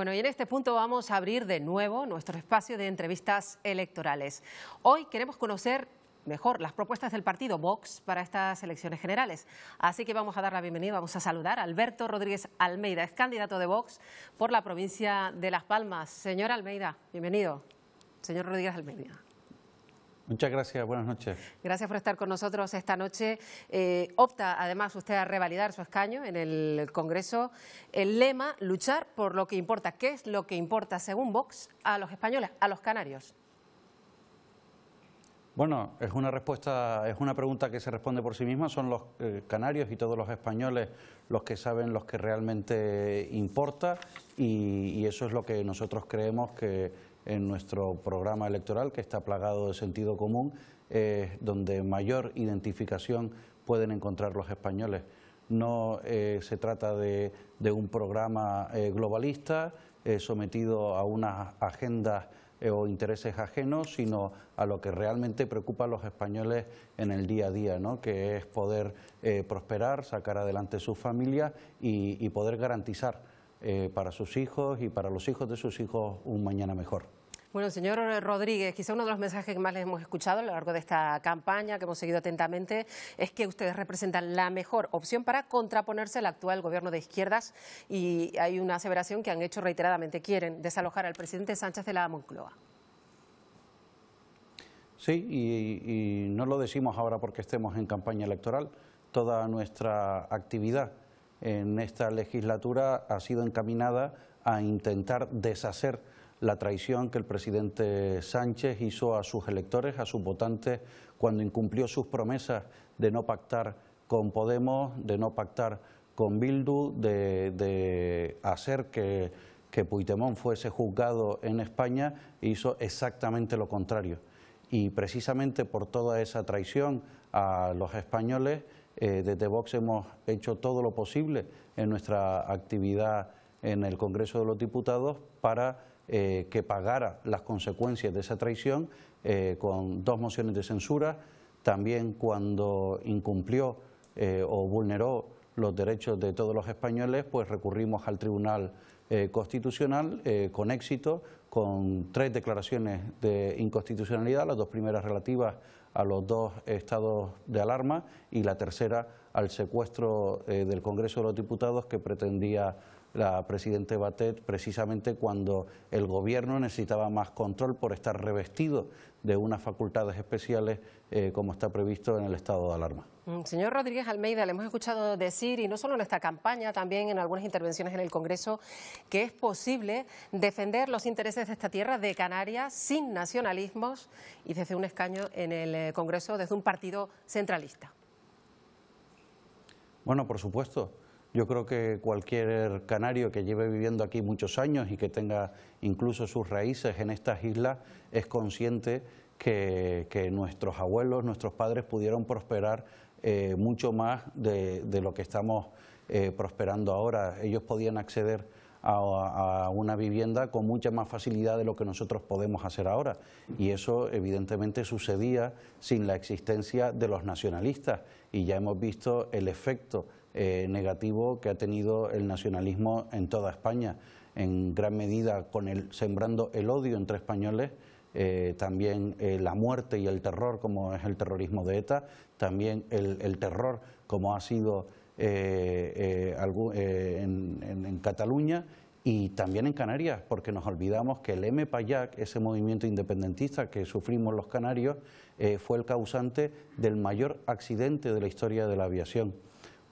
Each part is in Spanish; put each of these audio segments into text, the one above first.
Bueno, y en este punto vamos a abrir de nuevo nuestro espacio de entrevistas electorales. Hoy queremos conocer mejor las propuestas del partido Vox para estas elecciones generales. Así que vamos a dar la bienvenida, vamos a saludar a Alberto Rodríguez Almeida, es candidato de Vox por la provincia de Las Palmas. Señor Almeida, bienvenido. Señor Rodríguez Almeida. Muchas gracias, buenas noches. Gracias por estar con nosotros esta noche. Eh, opta además usted a revalidar su escaño en el Congreso. El lema, luchar por lo que importa. ¿Qué es lo que importa, según Vox, a los españoles, a los canarios? Bueno, es una respuesta, es una pregunta que se responde por sí misma. Son los eh, canarios y todos los españoles los que saben los que realmente importa y, y eso es lo que nosotros creemos que en nuestro programa electoral, que está plagado de sentido común, donde mayor identificación pueden encontrar los españoles. No eh, se trata de, un programa eh, globalista eh, sometido a unas agendas o intereses ajenos, sino a lo que realmente preocupa a los españoles en el día a día, ¿no? que es poder prosperar, sacar adelante sus familias y poder garantizar eh, para sus hijos y para los hijos de sus hijos un mañana mejor. Bueno, señor Rodríguez, quizá uno de los mensajes que más les hemos escuchado a lo largo de esta campaña que hemos seguido atentamente es que ustedes representan la mejor opción para contraponerse al actual gobierno de izquierdas y hay una aseveración que han hecho reiteradamente, quieren desalojar al presidente Sánchez de la Moncloa. Sí, y no lo decimos ahora porque estemos en campaña electoral. Toda nuestra actividad en esta legislatura ha sido encaminada a intentar deshacer la traición que el presidente Sánchez hizo a sus electores, a sus votantes, cuando incumplió sus promesas de no pactar con Podemos, de no pactar con Bildu, de, hacer que, que Puigdemont fuese juzgado en España, hizo exactamente lo contrario. Y precisamente por toda esa traición a los españoles, eh, desde Vox hemos hecho todo lo posible en nuestra actividad en el Congreso de los Diputados para eh, que pagara las consecuencias de esa traición eh, con dos mociones de censura, también cuando incumplió o vulneró los derechos de todos los españoles, pues recurrimos al Tribunal Constitucional con éxito, con tres declaraciones de inconstitucionalidad, las dos primeras relativas a los dos estados de alarma y la tercera al secuestro eh, del Congreso de los Diputados que pretendía la presidente Batet precisamente cuando el gobierno necesitaba más control por estar revestido de unas facultades especiales eh, como está previsto en el estado de alarma. Mm, señor Rodríguez Almeida, le hemos escuchado decir, y no solo en esta campaña, también en algunas intervenciones en el Congreso, que es posible defender los intereses de esta tierra de Canarias sin nacionalismos y desde un escaño en el eh, Congreso, desde un partido centralista. Bueno, por supuesto. Yo creo que cualquier canario que lleve viviendo aquí muchos años y que tenga incluso sus raíces en estas islas es consciente que, nuestros abuelos, nuestros padres pudieron prosperar eh, mucho más de, lo que estamos eh, prosperando ahora. Ellos podían acceder a, una vivienda con mucha más facilidad de lo que nosotros podemos hacer ahora. Y eso evidentemente sucedía sin la existencia de los nacionalistas y ya hemos visto el efecto eh, negativo que ha tenido el nacionalismo en toda España, en gran medida sembrando el odio entre españoles. Eh, también eh, la muerte y el terror, como es el terrorismo de ETA, también el, terror, como ha sido en, Cataluña, y también en Canarias, porque nos olvidamos que el M-Payac, ese movimiento independentista que sufrimos los canarios, fue el causante del mayor accidente de la historia de la aviación.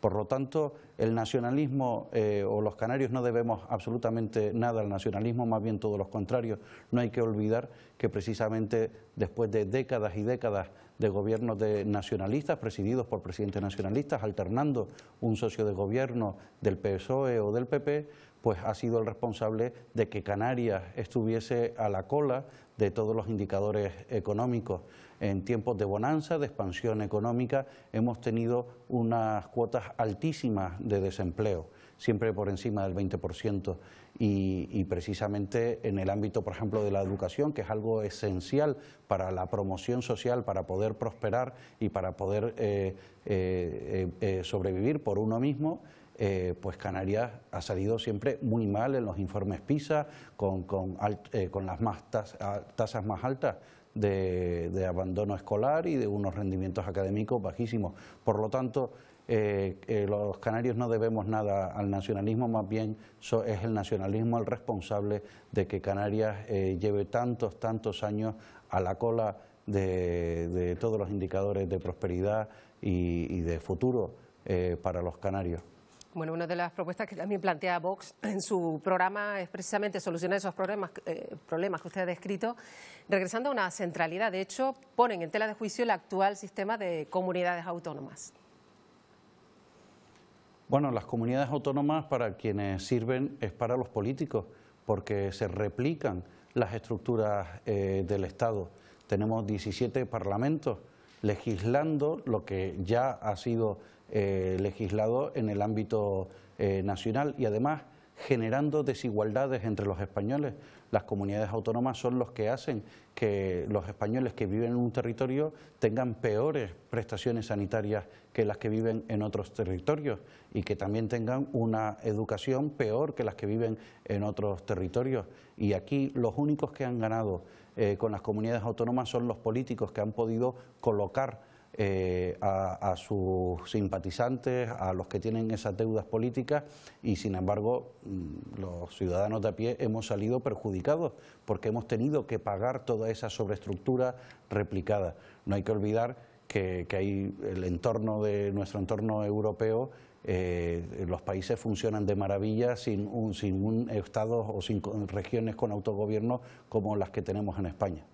Por lo tanto, el nacionalismo eh, o los canarios no debemos absolutamente nada al nacionalismo, más bien todo lo contrario. No hay que olvidar que precisamente después de décadas y décadas de gobiernos de nacionalistas, presididos por presidentes nacionalistas, alternando un socio de gobierno del PSOE o del PP, pues ha sido el responsable de que Canarias estuviese a la cola de todos los indicadores económicos. En tiempos de bonanza, de expansión económica, hemos tenido unas cuotas altísimas de desempleo, siempre por encima del 20%. Y, precisamente en el ámbito, por ejemplo, de la educación, que es algo esencial para la promoción social, para poder prosperar y para poder eh, eh, eh, sobrevivir por uno mismo, eh, pues Canarias ha salido siempre muy mal en los informes PISA, con, eh, las tasas, más altas de, abandono escolar y de unos rendimientos académicos bajísimos. Por lo tanto, eh, los canarios no debemos nada al nacionalismo, más bien es el nacionalismo el responsable de que Canarias lleve tantos, tantos años a la cola de, todos los indicadores de prosperidad y de futuro para los canarios. Bueno, una de las propuestas que también plantea Vox en su programa es precisamente solucionar esos problemas, eh, problemas que usted ha descrito, regresando a una centralidad. De hecho, ponen en tela de juicio el actual sistema de comunidades autónomas. Bueno, las comunidades autónomas para quienes sirven es para los políticos, porque se replican las estructuras eh, del Estado. Tenemos 17 parlamentos legislando lo que ya ha sido eh, legislado en el ámbito eh, nacional y además generando desigualdades entre los españoles. Las comunidades autónomas son los que hacen que los españoles que viven en un territorio tengan peores prestaciones sanitarias que las que viven en otros territorios y que también tengan una educación peor que las que viven en otros territorios. Y aquí los únicos que han ganado eh, con las comunidades autónomas son los políticos que han podido colocar eh, a, sus simpatizantes, a los que tienen esas deudas políticas y sin embargo mm, los ciudadanos de a pie hemos salido perjudicados porque hemos tenido que pagar toda esa sobreestructura replicada. No hay que olvidar que, hay el entorno de nuestro entorno europeo eh, los países funcionan de maravilla sin un estado o sin regiones con autogobierno como las que tenemos en España.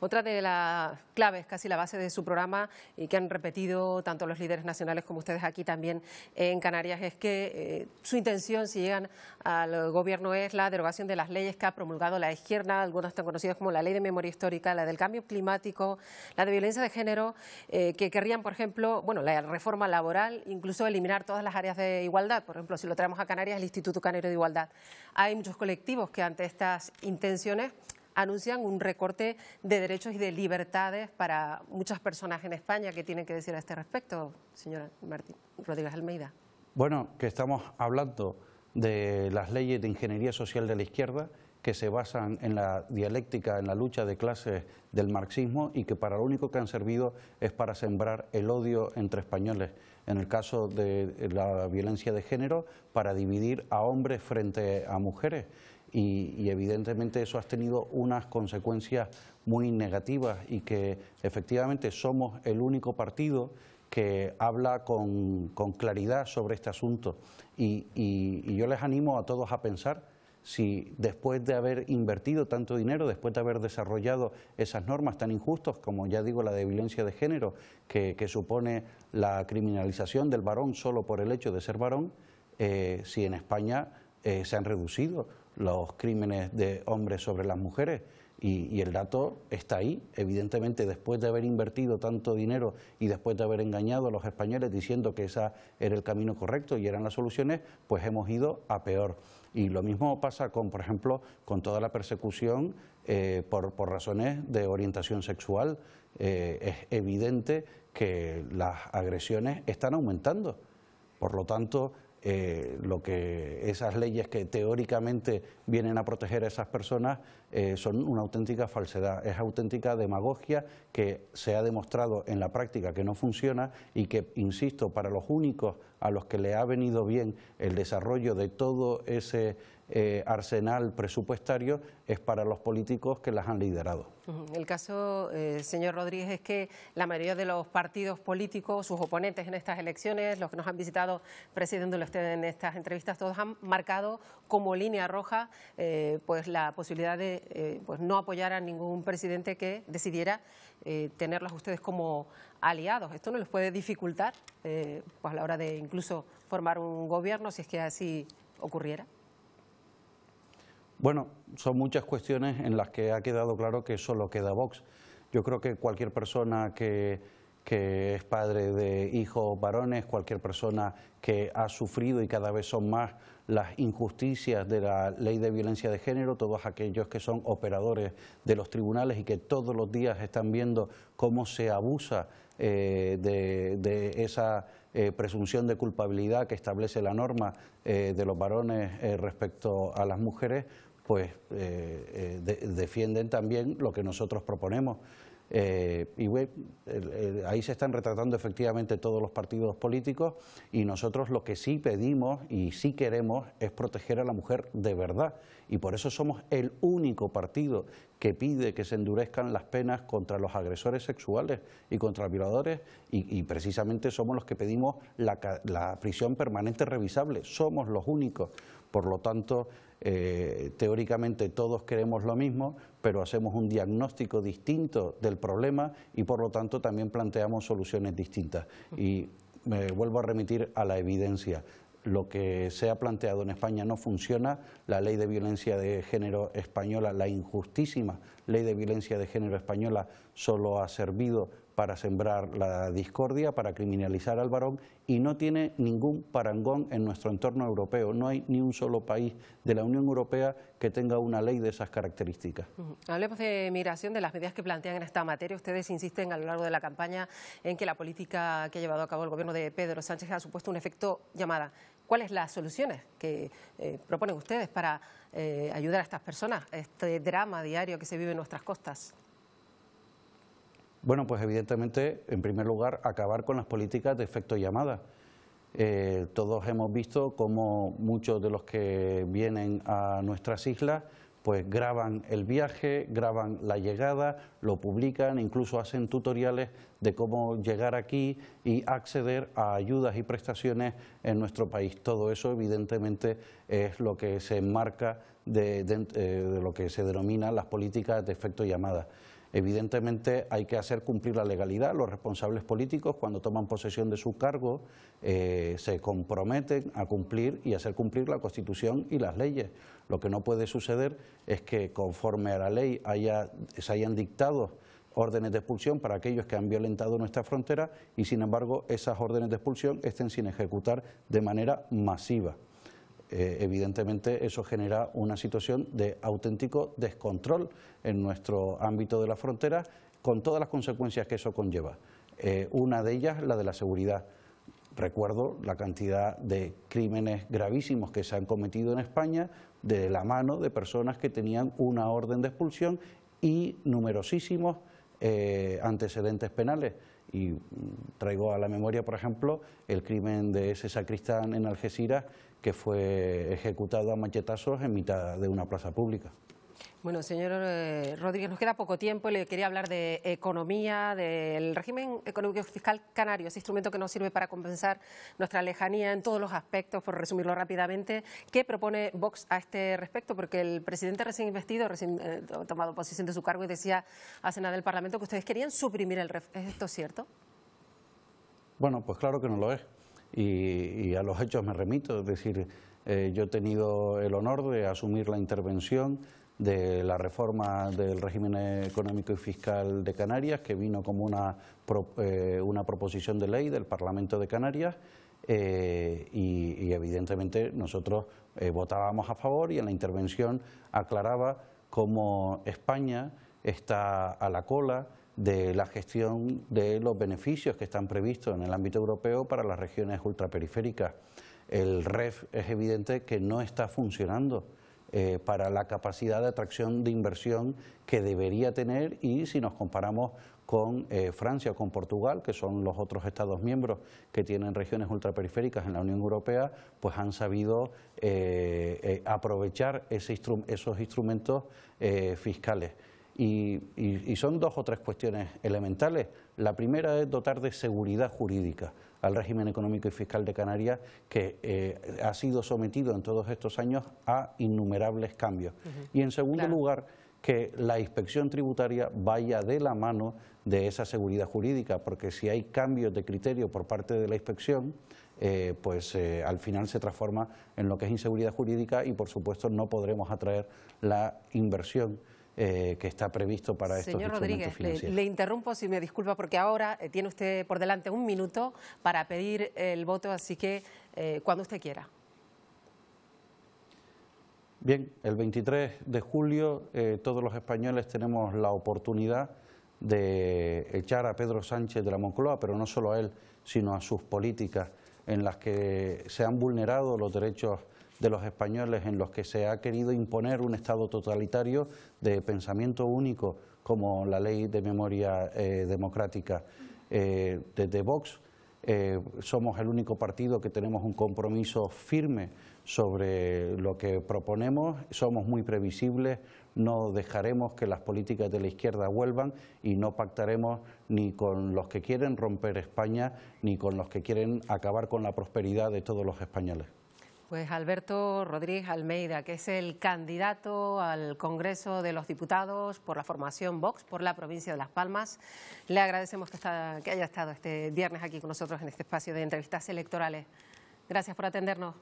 Otra de las claves, casi la base de su programa y que han repetido tanto los líderes nacionales como ustedes aquí también en Canarias es que eh, su intención, si llegan al gobierno, es la derogación de las leyes que ha promulgado la izquierda, algunas tan conocidas como la ley de memoria histórica, la del cambio climático, la de violencia de género, eh, que querrían, por ejemplo, bueno, la reforma laboral, incluso eliminar todas las áreas de igualdad. Por ejemplo, si lo traemos a Canarias, el Instituto Canario de Igualdad. Hay muchos colectivos que ante estas intenciones anuncian un recorte de derechos y de libertades para muchas personas en España. ¿Qué tienen que decir a este respecto, señora Martín Rodríguez Almeida? Bueno, que estamos hablando de las leyes de ingeniería social de la izquierda que se basan en la dialéctica, en la lucha de clases del marxismo y que para lo único que han servido es para sembrar el odio entre españoles. En el caso de la violencia de género, para dividir a hombres frente a mujeres y, evidentemente eso ha tenido unas consecuencias muy negativas y que efectivamente somos el único partido que habla con, claridad sobre este asunto y, yo les animo a todos a pensar si después de haber invertido tanto dinero, después de haber desarrollado esas normas tan injustas como ya digo la de violencia de género, que, supone la criminalización del varón solo por el hecho de ser varón, eh, si en España eh, se han reducido los crímenes de hombres sobre las mujeres. Y, el dato está ahí. Evidentemente, después de haber invertido tanto dinero y después de haber engañado a los españoles diciendo que ese era el camino correcto y eran las soluciones, pues hemos ido a peor. Y lo mismo pasa con, por ejemplo, con toda la persecución eh, por, por, razones de orientación sexual. Eh, es evidente que las agresiones están aumentando. Por lo tanto, eh, lo que esas leyes que teóricamente vienen a proteger a esas personas eh, son una auténtica falsedad, es auténtica demagogia que se ha demostrado en la práctica que no funciona y que, insisto, para los únicos a los que le ha venido bien el desarrollo de todo ese eh, arsenal presupuestario es para los políticos que las han liderado. El caso, eh, señor Rodríguez, es que la mayoría de los partidos políticos, sus oponentes en estas elecciones, los que nos han visitado presidiéndolo usted en estas entrevistas, todos han marcado como línea roja eh, pues la posibilidad de pues no apoyar a ningún presidente que decidiera tenerlos ustedes como aliados. ¿Esto no les puede dificultar pues a la hora de incluso formar un gobierno si es que así ocurriera? Bueno, son muchas cuestiones en las que ha quedado claro que solo queda Vox. Yo creo que cualquier persona que, es padre de hijos varones, cualquier persona que ha sufrido y cada vez son más las injusticias de la ley de violencia de género, todos aquellos que son operadores de los tribunales y que todos los días están viendo cómo se abusa eh, de, esa eh, presunción de culpabilidad que establece la norma eh, de los varones respecto a las mujeres, pues eh, eh, defienden también lo que nosotros proponemos. Eh, y ahí se están retratando efectivamente todos los partidos políticos y nosotros lo que sí pedimos y sí queremos es proteger a la mujer de verdad. Y por eso somos el único partido que pide que se endurezcan las penas contra los agresores sexuales y contra violadores y, precisamente somos los que pedimos la, la prisión permanente revisable. Somos los únicos. Por lo tanto, eh, teóricamente todos queremos lo mismo, pero hacemos un diagnóstico distinto del problema y por lo tanto también planteamos soluciones distintas. Y me vuelvo a remitir a la evidencia. Lo que se ha planteado en España no funciona, la ley de violencia de género española, la injustísima ley de violencia de género española, solo ha servido para sembrar la discordia, para criminalizar al varón y no tiene ningún parangón en nuestro entorno europeo. No hay ni un solo país de la Unión Europea que tenga una ley de esas características. Hablemos de migración, de las medidas que plantean en esta materia. Ustedes insisten a lo largo de la campaña en que la política que ha llevado a cabo el gobierno de Pedro Sánchez ha supuesto un efecto llamada. ¿Cuáles las soluciones que eh, proponen ustedes para eh, ayudar a estas personas, este drama diario que se vive en nuestras costas? Bueno, pues evidentemente, en primer lugar, acabar con las políticas de efecto llamada. Eh, todos hemos visto cómo muchos de los que vienen a nuestras islas pues graban el viaje, graban la llegada, lo publican, incluso hacen tutoriales de cómo llegar aquí y acceder a ayudas y prestaciones en nuestro país. Todo eso evidentemente es lo que se enmarca de, de eh, lo que se denomina las políticas de efecto llamada. Evidentemente hay que hacer cumplir la legalidad. Los responsables políticos cuando toman posesión de su cargo eh, se comprometen a cumplir y hacer cumplir la Constitución y las leyes. Lo que no puede suceder es que conforme a la ley se hayan dictado órdenes de expulsión para aquellos que han violentado nuestra frontera y sin embargo esas órdenes de expulsión estén sin ejecutar de manera masiva. Eh, evidentemente eso genera una situación de auténtico descontrol en nuestro ámbito de la frontera con todas las consecuencias que eso conlleva. Eh, una de ellas, la de la seguridad. Recuerdo la cantidad de crímenes gravísimos que se han cometido en España de la mano de personas que tenían una orden de expulsión y numerosísimos eh, antecedentes penales. Y mm, traigo a la memoria, por ejemplo, el crimen de ese sacristán en Algeciras que fue ejecutado a machetazos en mitad de una plaza pública. Bueno, señor eh, Rodríguez, nos queda poco tiempo y le quería hablar de economía, del régimen económico fiscal canario, ese instrumento que nos sirve para compensar nuestra lejanía en todos los aspectos, por resumirlo rápidamente. ¿Qué propone Vox a este respecto? Porque el presidente recién investido, recién eh, tomado posición de su cargo, y decía a Senado del Parlamento que ustedes querían suprimir el REF. ¿Es esto cierto? Bueno, pues claro que no lo es y, a los hechos me remito, es decir, eh, yo he tenido el honor de asumir la intervención de la reforma del régimen económico y fiscal de Canarias, que vino como una, eh, una proposición de ley del Parlamento de Canarias, eh, y, evidentemente nosotros votábamos a favor y en la intervención aclaraba cómo España está a la cola de la gestión de los beneficios que están previstos en el ámbito europeo para las regiones ultraperiféricas. El REF es evidente que no está funcionando eh, para la capacidad de atracción de inversión que debería tener y si nos comparamos con eh, Francia o con Portugal, que son los otros Estados miembros que tienen regiones ultraperiféricas en la Unión Europea, pues han sabido eh, aprovechar esos instrumentos fiscales. Y, son dos o tres cuestiones elementales. La primera es dotar de seguridad jurídica al régimen económico y fiscal de Canarias, que eh, ha sido sometido en todos estos años a innumerables cambios. Y en segundo lugar, que la inspección tributaria vaya de la mano de esa seguridad jurídica, porque si hay cambios de criterio por parte de la inspección, eh, pues eh, al final se transforma en lo que es inseguridad jurídica y por supuesto no podremos atraer la inversión eh, que está previsto para estos Señor Rodríguez, Le, interrumpo si me disculpa porque ahora eh, tiene usted por delante un minuto para pedir el voto, así que eh, cuando usted quiera. Bien, el 23 de julio todos los españoles tenemos la oportunidad de echar a Pedro Sánchez de la Moncloa, pero no solo a él, sino a sus políticas en las que se han vulnerado los derechos de los españoles en los que se ha querido imponer un Estado totalitario de pensamiento único, como la ley de memoria eh, democrática. Eh, de desde Vox eh, somos el único partido que tenemos un compromiso firme sobre lo que proponemos, somos muy previsibles, no dejaremos que las políticas de la izquierda vuelvan y no pactaremos ni con los que quieren romper España ni con los que quieren acabar con la prosperidad de todos los españoles. Pues Alberto Rodríguez Almeida, que es el candidato al Congreso de los Diputados por la formación Vox por la provincia de Las Palmas. Le agradecemos que, que haya estado este viernes aquí con nosotros en este espacio de entrevistas electorales. Gracias por atendernos.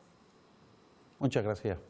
Muchas gracias.